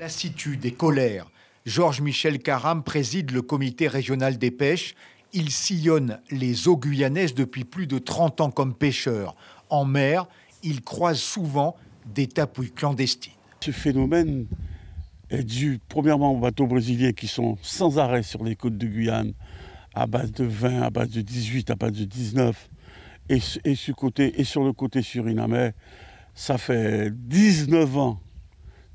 Lassitude et colère. Georges-Michel Caram préside le comité régional des pêches. Il sillonne les eaux guyanaises depuis plus de 30 ans comme pêcheur. En mer, il croise souvent des tapouilles clandestines. Ce phénomène est dû premièrement aux bateaux brésiliens qui sont sans arrêt sur les côtes de Guyane, à base de 20, à base de 18, à base de 19, et, et, sur, côté, et sur le côté surinamais. Ça fait 19 ans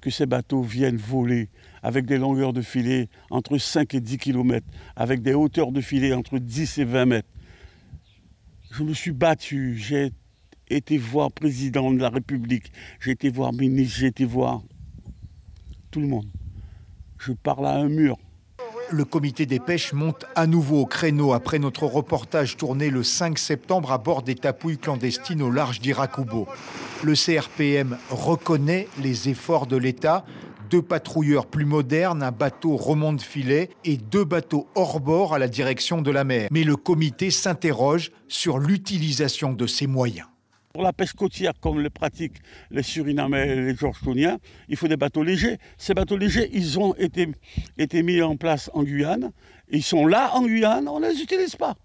que ces bateaux viennent voler avec des longueurs de filet entre 5 et 10 km, avec des hauteurs de filet entre 10 et 20 mètres. Je me suis battu, j'ai été voir président de la République, j'ai été voir ministre, j'ai été voir tout le monde. Je parle à un mur le comité des pêches monte à nouveau au créneau après notre reportage tourné le 5 septembre à bord des tapouilles clandestines au large d'Irakoubo. Le CRPM reconnaît les efforts de l'État. Deux patrouilleurs plus modernes, un bateau remonte-filet et deux bateaux hors-bord à la direction de la mer. Mais le comité s'interroge sur l'utilisation de ces moyens pour la pêche côtière, comme le pratiquent les Surinamais et les Georgetoniens, il faut des bateaux légers. Ces bateaux légers, ils ont été, été mis en place en Guyane. Ils sont là en Guyane, on ne les utilise pas.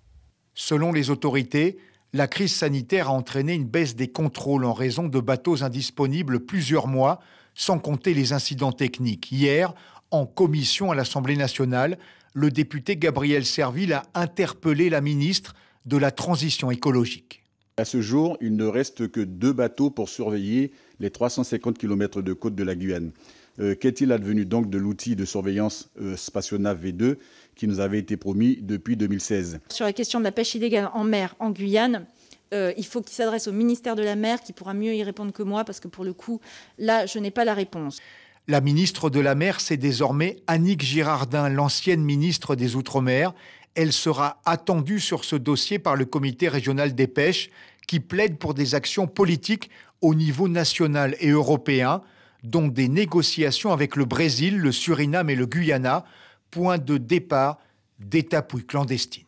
Selon les autorités, la crise sanitaire a entraîné une baisse des contrôles en raison de bateaux indisponibles plusieurs mois, sans compter les incidents techniques. Hier, en commission à l'Assemblée nationale, le député Gabriel Serville a interpellé la ministre de la Transition écologique. À ce jour, il ne reste que deux bateaux pour surveiller les 350 km de côte de la Guyane. Euh, qu'est-il advenu donc de l'outil de surveillance euh, V2 qui nous avait été promis depuis 2016 Sur la question de la pêche illégale en mer en Guyane, euh, il faut qu'il s'adresse au ministère de la Mer qui pourra mieux y répondre que moi parce que pour le coup, là, je n'ai pas la réponse. La ministre de la Mer, c'est désormais Annick Girardin, l'ancienne ministre des Outre-mer. Elle sera attendue sur ce dossier par le comité régional des pêches qui plaide pour des actions politiques au niveau national et européen, dont des négociations avec le Brésil, le Suriname et le Guyana, point de départ d'étapes clandestines.